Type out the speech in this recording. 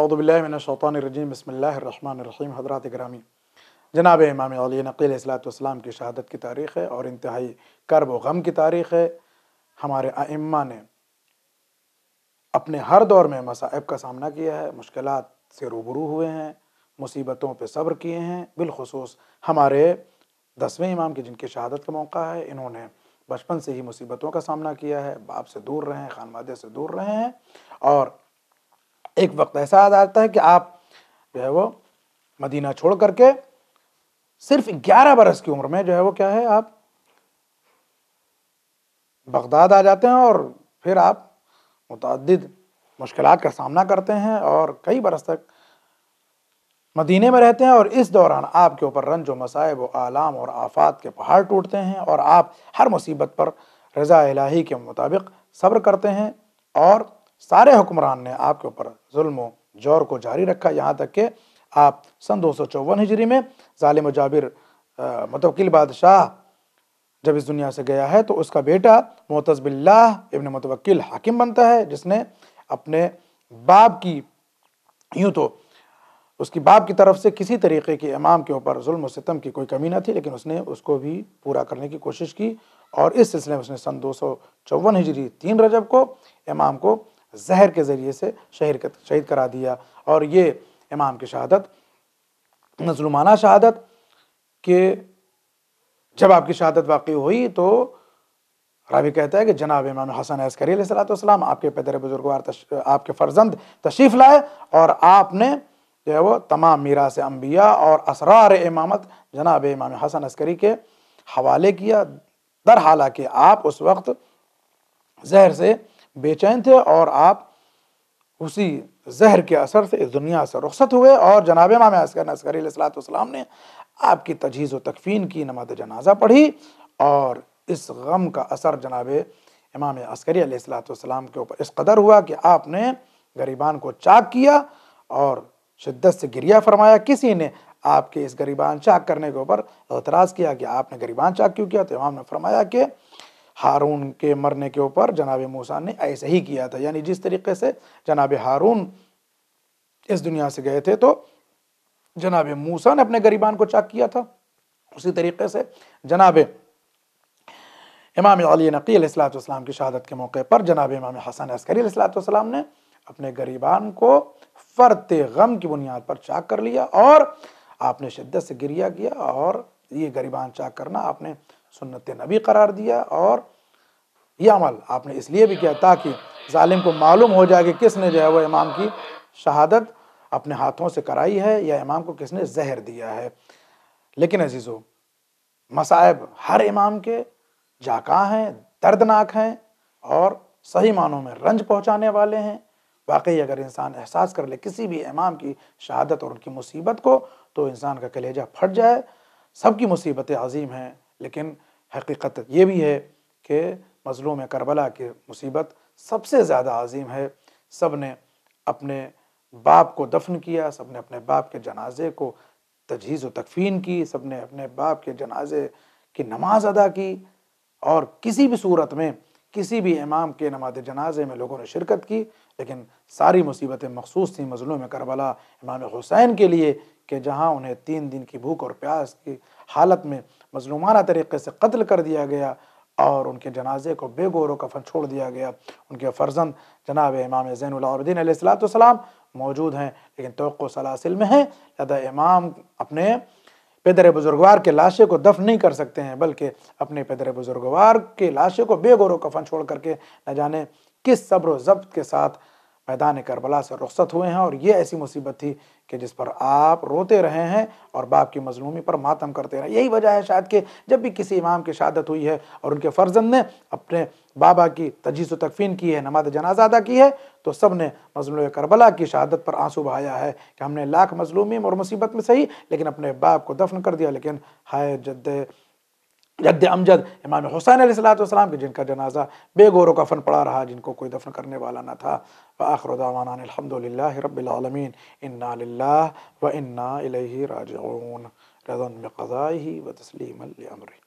अउदबिल्लिमिनशैतरजीम बसमीम हजरात ग्रामी जनाब इमाम अली नकील की शहादत की तारीख़ है और इंतहाई कर्ब व गम की तारीख़ है हमारे आइम्मा ने अपने हर दौर में मसाइब का सामना किया है मुश्किल से रूबरू हुए हैं मुसीबतों पर सब्र किए हैं बिलखसूस हमारे दसवें इमाम की जिनकी शहादत का मौका है इन्होंने बचपन से ही मुसीबतों का सामना किया है बाप से दूर रहे हैं मादे से दूर रहे हैं और एक वक्त ऐसा आ जाता है कि आप जो है वो मदीना छोड़ करके सिर्फ 11 बरस की उम्र में जो है वो क्या है आप बगदाद आ जाते हैं और फिर आप मुतद मुश्किल का सामना करते हैं और कई बरस तक मदीने में रहते हैं और इस दौरान आपके ऊपर रंज मसायब व आलाम और आफात के पहाड़ टूटते हैं और आप हर मुसीबत पर रज़ा इलाही के मुताबिक सब्र करते हैं और सारे हुक्मरान ने आपके ऊपर जुल्म जोर को जारी रखा यहाँ तक कि आप सन दो सौ चौवन हिजरी में ालिम जाबिर मतवकिल बादशाह जब इस दुनिया से गया है तो उसका बेटा मोतज़बिल्ला इबन मतवक्ल हाकिम बनता है जिसने अपने बाप की यूँ तो उसकी बाप की तरफ से किसी तरीके के इमाम के ऊपर जुल्म सितम की कोई कमी ना थी लेकिन उसने उसको भी पूरा करने की कोशिश की और इस सिलसिले में उसने सन दो सौ चौवन हिजरी तीन रजब को इमाम को जहर के ज़रिए से शहीद शहीद करा दिया और ये इमाम की शहादत मजलूमाना शहादत के जब आपकी शहादत वाकई हुई तो रावी कहता है कि जनाब इमाम हसन अस्करी सलाम आपके पैदर बुजुर्गवार आपके फर्जंद तशरीफ़ लाए और आपने जो है वो तमाम मीरा से अम्बिया और असरार इमामत जनाब इमाम हसन अस्करी के हवाले किया दर हाला कि आप उस वक्त जहर से बेचैन थे और आप उसी जहर के असर से इस दुनिया से रुखसत हुए और जनाब इमाम असगर असगर सलाम ने आपकी तजीज व तकफीन की नमाज जनाजा पढ़ी और इस गम का असर जनाब इमाम अस्करी सलाम के ऊपर इस कदर हुआ कि आपने गरीबान को चाक किया और शिद्दत से गिरिया फरमाया किसी ने आपके इस गरीबान चाक करने के ऊपर एतराज़ किया कि आपने गरीबान चाक क्यों किया तो इमाम ने फरमाया कि हारून के मरने के ऊपर जनाब मूसा ने ऐसे ही किया था यानी जिस तरीके से जनाब हारून इस दुनिया से गए थे तो जनाब मूसा ने अपने गरीबान को चाक किया था उसी तरीके से जनाब इमाम अली नकी की शहादत के मौके पर जनाब इमाम हसन अस्करी ने अपने गरीबान को फ़र्त गम की बुनियाद पर चाक कर लिया और आपने शिद्दत से गिरिया किया और ये गरीबान चाक करना आपने सुन्नत नबी करार दिया और यह अमल आपने इसलिए भी किया ताकि ालिम को मालूम हो जाए कि किसने जो है वह इमाम की शहादत अपने हाथों से कराई है या इमाम को किसने जहर दिया है लेकिन अजीज़ो मसायब हर इमाम के जाका हैं दर्दनाक हैं और सही मानों में रंज पहुंचाने वाले हैं वाकई अगर इंसान एहसास कर ले किसी भी इमाम की शहादत और उनकी मुसीबत को तो इंसान का कलेजा फट जाए सबकी मुसीबतें अजीम हैं लेकिन हकीकत ये भी है कि मज़लूम करबला की मुसीबत सबसे ज़्यादा अजीम है सब ने अपने बाप को दफन किया सब ने अपने बाप के जनाजे को तजीज़ व तकफीन की सब ने अपने बाप के जनाजे की नमाज अदा की और किसी भी सूरत में किसी भी इमाम के नमाज जनाजे में लोगों ने शिरकत की लेकिन सारी मुसीबतें मखसूस थी मजलूम करबला इमाम हुसैन के लिए कि जहाँ उन्हें तीन दिन की भूख और प्यास की हालत में मजलूमाना तरीके से कत्ल कर दिया गया और उनके जनाजे को बेगोरों कफन छोड़ दिया गया उनके फर्जंद जनाब इमाम ज़ैनदीन सलाम मौजूद हैं लेकिन तो सलासिल में हैं लदा इमाम अपने पैदर बुजुर्गवार के लाशे को दफ नहीं कर सकते हैं बल्कि अपने पैदर बुजुर्गवार के लाशे को बेगोरों कफन छोड़ करके न जाने किस सब्र जब्त के साथ मैदान करबला से रुखसत हुए हैं और ये ऐसी मुसीबत थी कि जिस पर आप रोते रहे हैं और बाप की मजलूमी पर मातम करते रहे यही वजह है शायद कि जब भी किसी इमाम की शहादत हुई है और उनके फर्जंद ने अपने बाबा की तजीस तकफीन की है नमाज जनाजा अदा की है तो सब ने मजलू करबला की शहादत पर आंसू बहाया है कि हमने लाख मजलूमी और मुसीबत में सही लेकिन अपने बाप को दफन कर दिया लेकिन हाय जद्द जद अमजद इमाम हुसैन सलाम के जिनका जनाजा बेगोरो का फ़न पड़ा रहा जिनको कोई दफन करने वाला ना था व आखर आखरदावानदल रबालमीन इन्ना व इन्ना राजन में कज़ाई व तस्लीम